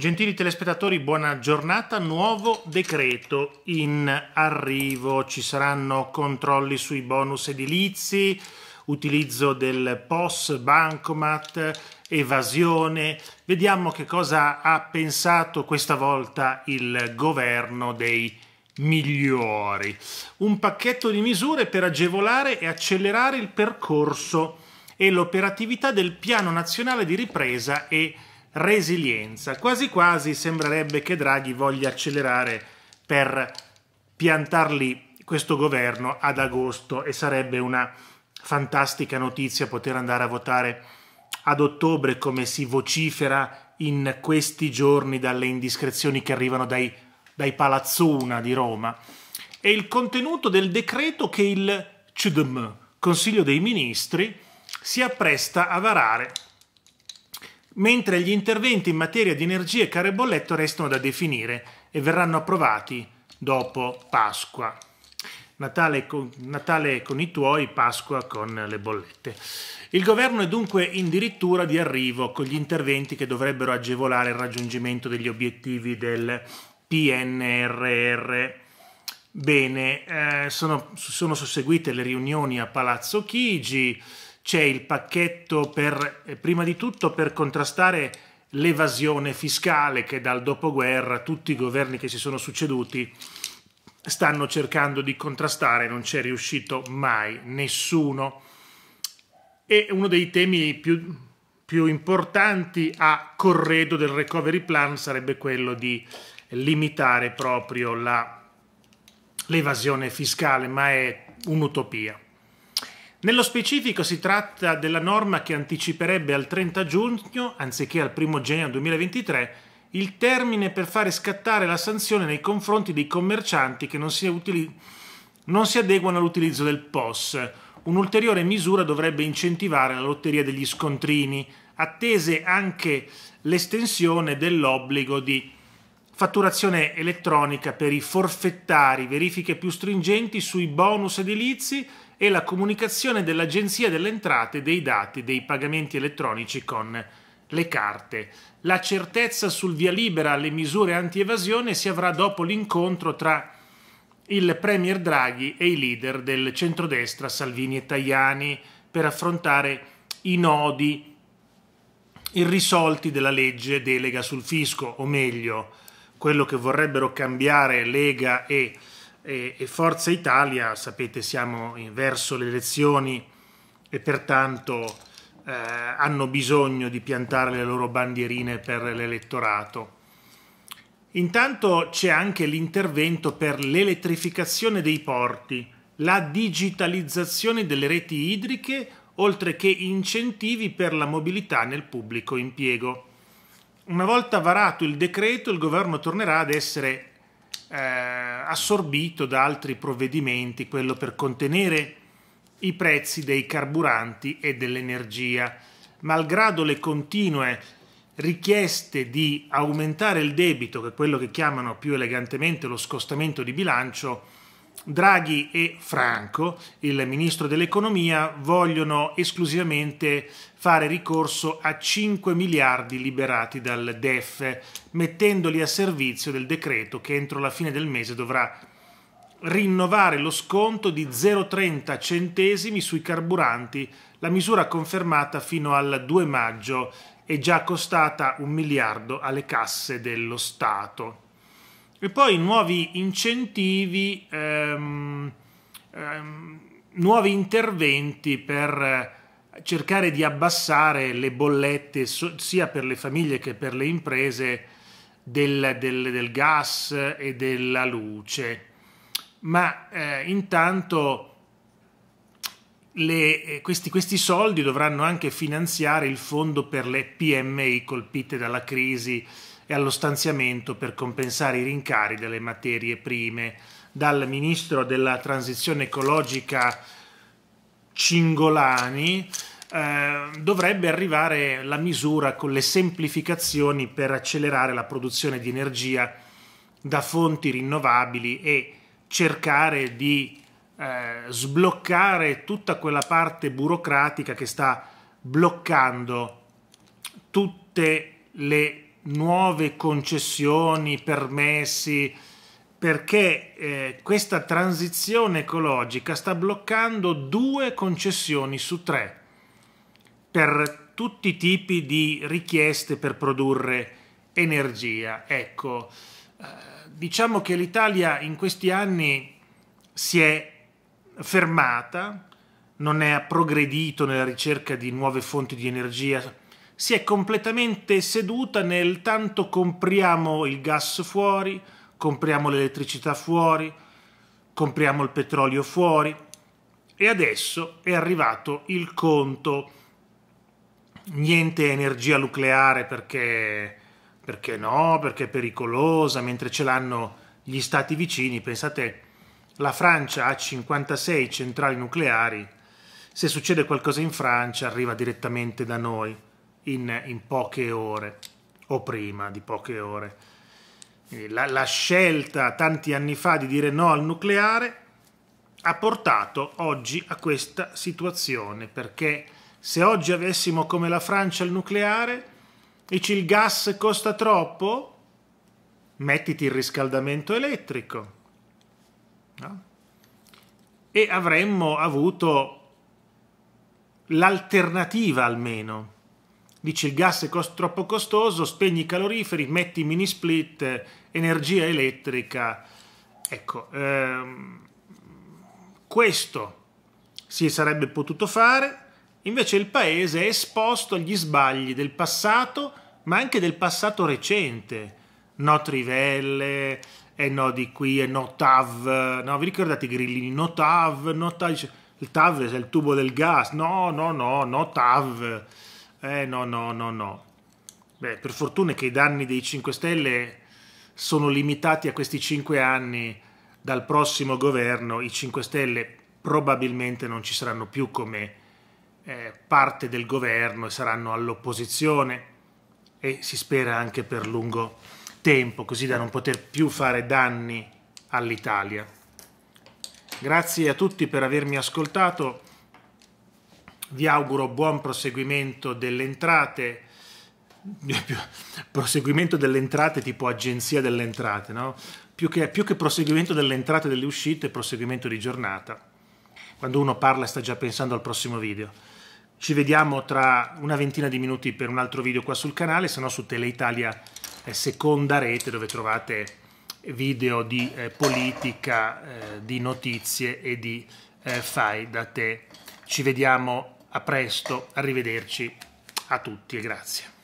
Gentili telespettatori, buona giornata. Nuovo decreto in arrivo. Ci saranno controlli sui bonus edilizi, utilizzo del POS, bancomat, evasione. Vediamo che cosa ha pensato questa volta il governo dei migliori. Un pacchetto di misure per agevolare e accelerare il percorso e l'operatività del Piano Nazionale di Ripresa e Ripresa resilienza. Quasi quasi sembrerebbe che Draghi voglia accelerare per piantarli questo governo ad agosto e sarebbe una fantastica notizia poter andare a votare ad ottobre come si vocifera in questi giorni dalle indiscrezioni che arrivano dai, dai palazzuna di Roma. E il contenuto del decreto che il CDM, Consiglio dei Ministri, si appresta a varare mentre gli interventi in materia di energie e care bolletto restano da definire e verranno approvati dopo Pasqua. Natale con, Natale con, i tuoi, Pasqua con le bollette. Il governo è dunque in dirittura di arrivo con gli interventi che dovrebbero agevolare il raggiungimento degli obiettivi del PNRR. Bene, eh, sono, sono susseguite le riunioni a Palazzo Chigi, c'è il pacchetto per, eh, prima di tutto, per contrastare l'evasione fiscale che dal dopoguerra tutti i governi che si sono succeduti stanno cercando di contrastare, non c'è riuscito mai nessuno. E uno dei temi più, più importanti a corredo del recovery plan sarebbe quello di limitare proprio l'evasione fiscale, ma è un'utopia. Nello specifico si tratta della norma che anticiperebbe al 30 giugno, anziché al 1 gennaio 2023, il termine per fare scattare la sanzione nei confronti dei commercianti che non si, utili- non si adeguano all'utilizzo del POS. Un'ulteriore misura dovrebbe incentivare la lotteria degli scontrini, attese anche l'estensione dell'obbligo di fatturazione elettronica per i forfettari, verifiche più stringenti sui bonus edilizi e la comunicazione dell'Agenzia delle Entrate dei dati dei pagamenti elettronici con le carte. La certezza sul via libera alle misure anti-evasione si avrà dopo l'incontro tra il Premier Draghi e i leader del centrodestra Salvini e Tajani per affrontare i nodi irrisolti della legge delega sul fisco, o meglio, quello che vorrebbero cambiare Lega e, e, e Forza Italia, sapete siamo verso le elezioni e pertanto eh, hanno bisogno di piantare le loro bandierine per l'elettorato. Intanto c'è anche l'intervento per l'elettrificazione dei porti, la digitalizzazione delle reti idriche, oltre che incentivi per la mobilità nel pubblico impiego una volta varato il decreto, il governo tornerà ad essere eh, assorbito da altri provvedimenti, quello per contenere i prezzi dei carburanti e dell'energia. Malgrado le continue richieste di aumentare il debito, che è quello che chiamano più elegantemente lo scostamento di bilancio, Draghi e Franco, il ministro dell'economia, vogliono esclusivamente fare ricorso a 5 miliardi liberati dal DEF, mettendoli a servizio del decreto che entro la fine del mese dovrà rinnovare lo sconto di 0,30 centesimi sui carburanti, la misura confermata fino al 2 maggio è già costata un miliardo alle casse dello Stato. E poi nuovi incentivi, ehm, ehm, nuovi interventi per eh, cercare di abbassare le bollette so, sia per le famiglie che per le imprese del, del, del gas e della luce. Ma eh, intanto le, eh, questi, questi, soldi dovranno anche finanziare il fondo per le PMI colpite dalla crisi e allo stanziamento per compensare i rincari delle materie prime. Dal ministro della transizione ecologica Cingolani eh, dovrebbe arrivare la misura con le semplificazioni per accelerare la produzione di energia da fonti rinnovabili e cercare di eh, sbloccare tutta quella parte burocratica che sta bloccando tutte le nuove concessioni, permessi, perché eh, questa transizione ecologica sta bloccando due concessioni su tre per tutti i tipi di richieste per produrre energia. Ecco, eh, diciamo che l'Italia in questi anni si è fermata, non è progredito nella ricerca di nuove fonti di energia si è completamente seduta nel tanto compriamo il gas fuori, compriamo l'elettricità fuori, compriamo il petrolio fuori e adesso è arrivato il conto. Niente energia nucleare perché, perché no, perché è pericolosa, mentre ce l'hanno gli stati vicini. Pensate, la Francia ha 56 centrali nucleari, se succede qualcosa in Francia arriva direttamente da noi in, in poche ore o prima di poche ore. La, la, scelta tanti anni fa di dire no al nucleare ha portato oggi a questa situazione perché se oggi avessimo come la Francia il nucleare, dici il gas costa troppo, mettiti il riscaldamento elettrico. No? E avremmo avuto l'alternativa almeno dici il gas è cost- troppo costoso, spegni i caloriferi, metti mini split, energia elettrica. Ecco, ehm, questo si sarebbe potuto fare, invece il paese è esposto agli sbagli del passato, ma anche del passato recente. No trivelle, e eh, no di qui, e eh, no TAV, no, vi ricordate i grillini? No TAV, no TAV, il TAV è il tubo del gas, no, no, no, no TAV eh no, no, no, no. Beh, per fortuna che i danni dei 5 Stelle sono limitati a questi 5 anni dal prossimo governo, i 5 Stelle probabilmente non ci saranno più come eh, parte del governo e saranno all'opposizione e si spera anche per lungo tempo, così da non poter più fare danni all'Italia. Grazie a tutti per avermi ascoltato vi auguro buon proseguimento delle entrate proseguimento delle entrate tipo agenzia delle entrate no? più, che, più che proseguimento delle entrate e delle uscite proseguimento di giornata quando uno parla sta già pensando al prossimo video ci vediamo tra una ventina di minuti per un altro video qua sul canale se no su Teleitalia è seconda rete dove trovate video di eh, politica eh, di notizie e di eh, fai da te ci vediamo a presto, arrivederci a tutti e grazie.